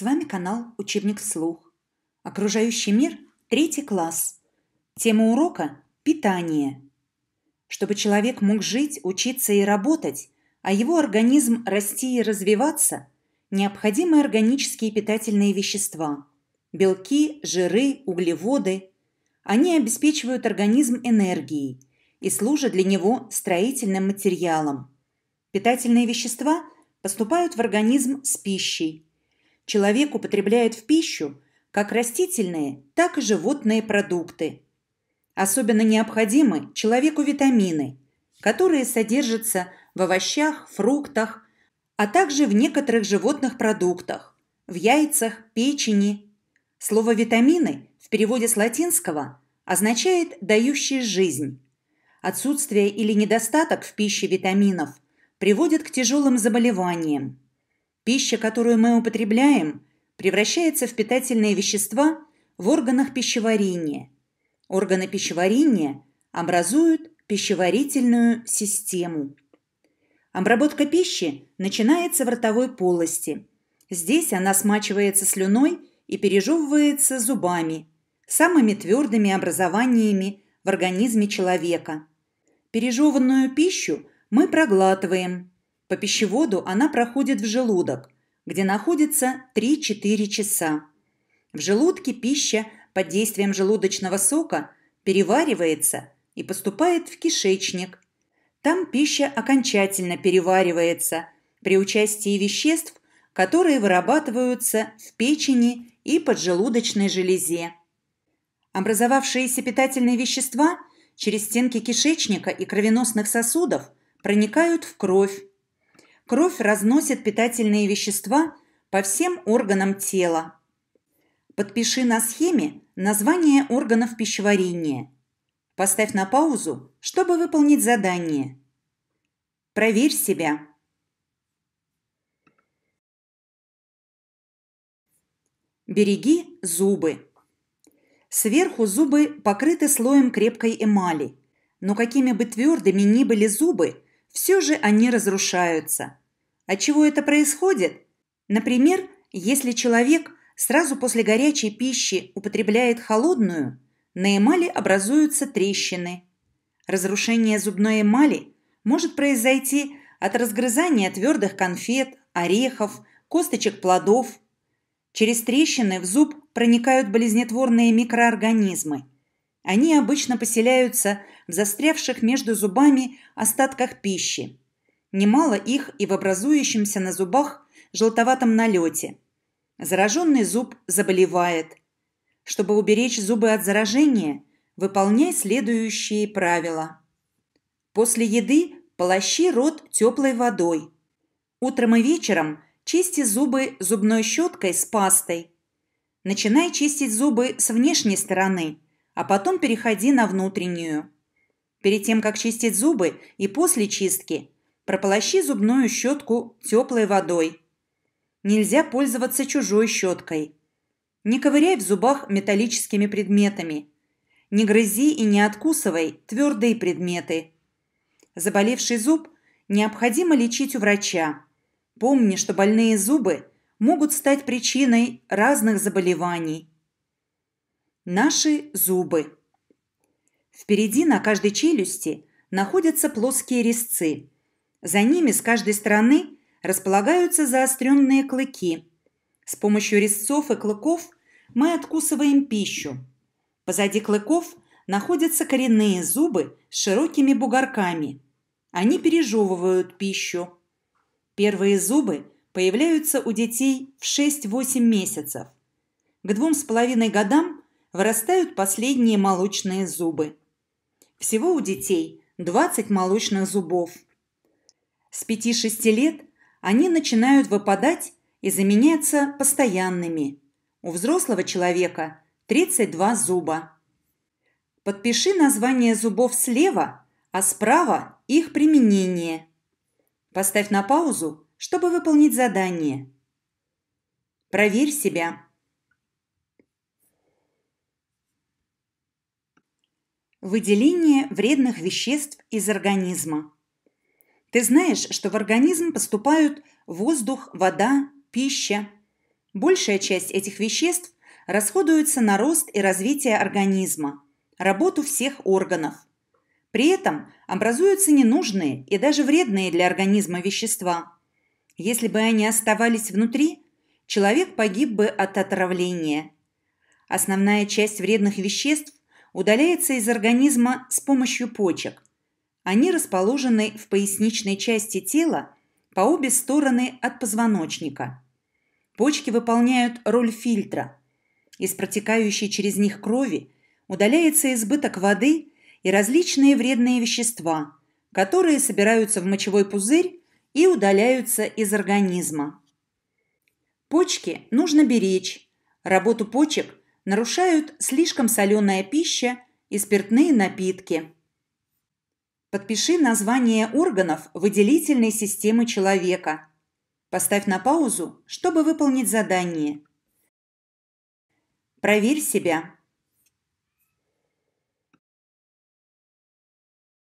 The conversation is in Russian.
С вами канал «Учебник вслух». Окружающий мир, третий класс. Тема урока – питание. Чтобы человек мог жить, учиться и работать, а его организм расти и развиваться, необходимы органические питательные вещества – белки, жиры, углеводы. Они обеспечивают организм энергией и служат для него строительным материалом. Питательные вещества поступают в организм с пищей – человек употребляет в пищу как растительные, так и животные продукты. Особенно необходимы человеку витамины, которые содержатся в овощах, фруктах, а также в некоторых животных продуктах, в яйцах, печени. Слово «витамины» в переводе с латинского означает «дающий жизнь». Отсутствие или недостаток в пище витаминов приводит к тяжелым заболеваниям, Пища, которую мы употребляем, превращается в питательные вещества в органах пищеварения. Органы пищеварения образуют пищеварительную систему. Обработка пищи начинается в ротовой полости. Здесь она смачивается слюной и пережевывается зубами, самыми твердыми образованиями в организме человека. Пережеванную пищу мы проглатываем, по пищеводу она проходит в желудок, где находится 3-4 часа. В желудке пища под действием желудочного сока переваривается и поступает в кишечник. Там пища окончательно переваривается при участии веществ, которые вырабатываются в печени и поджелудочной железе. Образовавшиеся питательные вещества через стенки кишечника и кровеносных сосудов проникают в кровь, Кровь разносит питательные вещества по всем органам тела. Подпиши на схеме название органов пищеварения. Поставь на паузу, чтобы выполнить задание. Проверь себя. Береги зубы. Сверху зубы покрыты слоем крепкой эмали, но какими бы твердыми ни были зубы, все же они разрушаются. От а чего это происходит? Например, если человек сразу после горячей пищи употребляет холодную, на эмали образуются трещины. Разрушение зубной эмали может произойти от разгрызания твердых конфет, орехов, косточек плодов. Через трещины в зуб проникают болезнетворные микроорганизмы. Они обычно поселяются в застрявших между зубами остатках пищи. Немало их и в образующемся на зубах желтоватом налете. Зараженный зуб заболевает. Чтобы уберечь зубы от заражения, выполняй следующие правила. После еды полощи рот теплой водой. Утром и вечером чисти зубы зубной щеткой с пастой. Начинай чистить зубы с внешней стороны, а потом переходи на внутреннюю. Перед тем, как чистить зубы и после чистки – Прополощи зубную щетку теплой водой. Нельзя пользоваться чужой щеткой. Не ковыряй в зубах металлическими предметами. Не грызи и не откусывай твердые предметы. Заболевший зуб необходимо лечить у врача. Помни, что больные зубы могут стать причиной разных заболеваний. Наши зубы. Впереди на каждой челюсти находятся плоские резцы – за ними с каждой стороны располагаются заостренные клыки. С помощью резцов и клыков мы откусываем пищу. Позади клыков находятся коренные зубы с широкими бугорками. Они пережевывают пищу. Первые зубы появляются у детей в 6-8 месяцев. К двум с половиной годам вырастают последние молочные зубы. Всего у детей 20 молочных зубов – с пяти-шести лет они начинают выпадать и заменяются постоянными. У взрослого человека 32 зуба. Подпиши название зубов слева, а справа их применение. Поставь на паузу, чтобы выполнить задание. Проверь себя. Выделение вредных веществ из организма. Ты знаешь, что в организм поступают воздух, вода, пища. Большая часть этих веществ расходуется на рост и развитие организма, работу всех органов. При этом образуются ненужные и даже вредные для организма вещества. Если бы они оставались внутри, человек погиб бы от отравления. Основная часть вредных веществ удаляется из организма с помощью почек – они расположены в поясничной части тела по обе стороны от позвоночника. Почки выполняют роль фильтра. Из протекающей через них крови удаляется избыток воды и различные вредные вещества, которые собираются в мочевой пузырь и удаляются из организма. Почки нужно беречь. Работу почек нарушают слишком соленая пища и спиртные напитки – Подпиши название органов выделительной системы человека. Поставь на паузу, чтобы выполнить задание. Проверь себя.